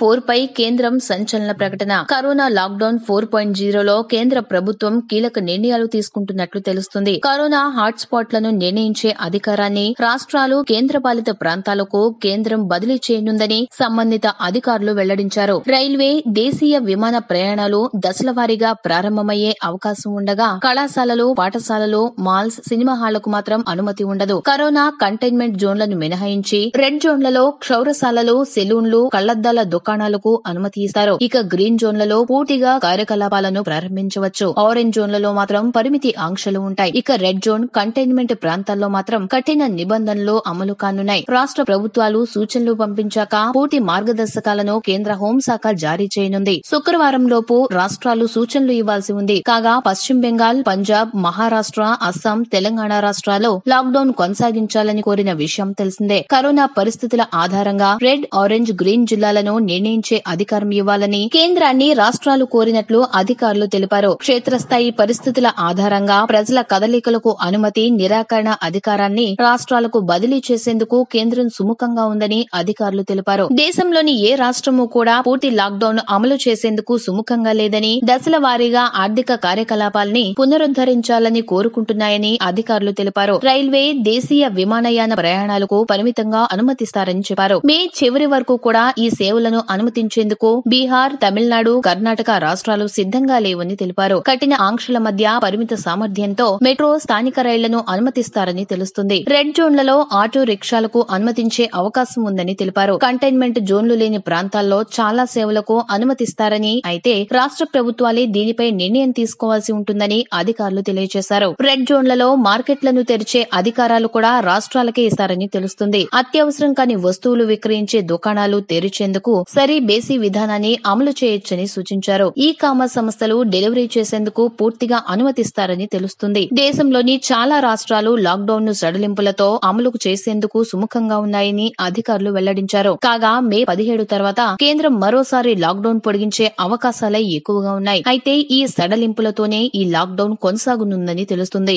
four పై కేంద్రం సంచలన ప్రకటన కరోనా లాక్డౌన్ ఫోర్ పాయింట్ జీరోలో కేంద్ర ప్రభుత్వం కీలక నిర్ణయాలు తీసుకుంటున్నట్లు తెలుస్తుంది కరోనా హాట్స్పాట్లను నిర్ణయించే అధికారాన్ని రాష్ట్రాలు కేంద్రపాలిత ప్రాంతాలకు కేంద్రం బదిలీ చేయనుందని సంబంధిత అధికారులు వెల్లడించారు రైల్వే దేశీయ విమాన ప్రయాణాలు దశలవారీగా ప్రారంభమయ్యే అవకాశం ఉండగా కళాశాలలు పాఠశాలలు మాల్స్ సినిమా హాళ్లకు మాత్రం అనుమతి ఉండదు కరోనా కంటైన్మెంట్ జోన్లను మినహాయించి రెడ్ జోన్లలో క్షౌరశాలలు సెలూన్లు కళ్లద్దాల దుకాణాలు దుకాణాలకు అనుమతి ఇస్తారు ఇక గ్రీన్ జోన్లలో పూర్తిగా కార్యకలాపాలను ప్రారంభించవచ్చు ఆరెంజ్ జోన్లలో మాత్రం పరిమితి ఆంక్షలు ఉంటాయి ఇక రెడ్ జోన్ కంటైన్మెంట్ ప్రాంతాల్లో మాత్రం కఠిన నిబంధనలు అమలు కానున్నాయి రాష్ట్ర ప్రభుత్వాలు సూచనలు పంపించాక పూర్తి మార్గదర్శకాలను కేంద్ర హోంశాఖ జారీ చేయనుంది శుక్రవారం లోపు రాష్ట్రాలు సూచనలు ఇవ్వాల్సి ఉంది కాగా పశ్చిమ బెంగాల్ పంజాబ్ మహారాష్ట్ర అస్సాం తెలంగాణ రాష్ట్రాల్లో లాక్డౌన్ కొనసాగించాలని కోరిన విషయం తెలిసిందే కరోనా పరిస్థితుల ఆధారంగా రెడ్ ఆరెంజ్ గ్రీన్ జిల్లాలను నిర్ణయించే అధికారం ఇవ్వాలని కేంద్రాన్ని రాష్ట్రాలు కోరినట్లు అధికారులు తెలిపారు క్షేత్రస్థాయి పరిస్థితుల ఆధారంగా ప్రజల కదలికలకు అనుమతి నిరాకరణ అధికారాన్ని రాష్ట్రాలకు బదిలీ చేసేందుకు కేంద్రం సుముఖంగా ఉందని అధికారులు తెలిపారు దేశంలోని ఏ రాష్ట్రము కూడా పూర్తి లాక్డౌన్ అమలు చేసేందుకు సుముఖంగా లేదని దశల వారీగా ఆర్థిక కార్యకలాపాల్ని పునరుద్దరించాలని కోరుకుంటున్నాయని అధికారులు తెలిపారు రైల్వే దేశీయ విమానయాన ప్రయాణాలకు పరిమితంగా అనుమతిస్తారని చెప్పారు మే చివరి వరకు కూడా ఈ సేవలను అనుమతించేందుకు బీహార్ తమిళనాడు కర్ణాటక రాష్ట్రాలు సిద్ధంగా లేవని తెలిపారు కఠిన ఆంక్షల మధ్య పరిమిత సామర్థ్యంతో మెట్రో స్థానిక రైళ్లను అనుమతిస్తారని తెలుస్తుంది రెడ్ జోన్లలో ఆటో రిక్షాలకు అనుమతించే అవకాశం ఉందని తెలిపారు కంటైన్మెంట్ జోన్లు లేని ప్రాంతాల్లో చాలా సేవలకు అనుమతిస్తారని అయితే రాష్ట్ర ప్రభుత్వాలే దీనిపై నిర్ణయం తీసుకోవాల్సి ఉంటుందని అధికారులు తెలియజేశారు రెడ్ జోన్లలో మార్కెట్లను తెరిచే అధికారాలు కూడా రాష్ట్రాలకే ఇస్తారని తెలుస్తుంది అత్యవసరం కాని వస్తువులు విక్రయించే దుకాణాలు తెరిచేందుకు సరి బేసి విధానాన్ని అమలు చేయొచ్చని సూచించారు ఈ కామర్స్ సంస్థలు డెలివరీ చేసేందుకు పూర్తిగా అనుమతిస్తారని తెలుస్తుంది దేశంలోని చాలా రాష్ట్రాలు లాక్డౌన్ ను సడలింపులతో అమలుకు చేసేందుకు సుముఖంగా ఉన్నాయని అధికారులు వెల్లడించారు కాగా మే పదిహేడు తర్వాత కేంద్రం మరోసారి లాక్డౌన్ పొడిగించే అవకాశాలే ఎక్కువగా ఉన్నాయి అయితే ఈ సడలింపులతోనే ఈ లాక్డౌన్ కొనసాగనుందని తెలుస్తుంది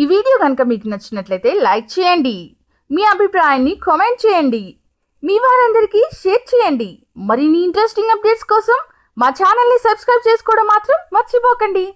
ఈ వీడియో కనుక మీకు నచ్చినట్లయితే లైక్ చేయండి మీ అభిప్రాయాన్ని కామెంట్ చేయండి మీ వారందరికీ షేర్ చేయండి మరిన్ని ఇంట్రెస్టింగ్ అప్డేట్స్ కోసం మా ఛానల్ని సబ్స్క్రైబ్ చేసుకోవడం మాత్రం మర్చిపోకండి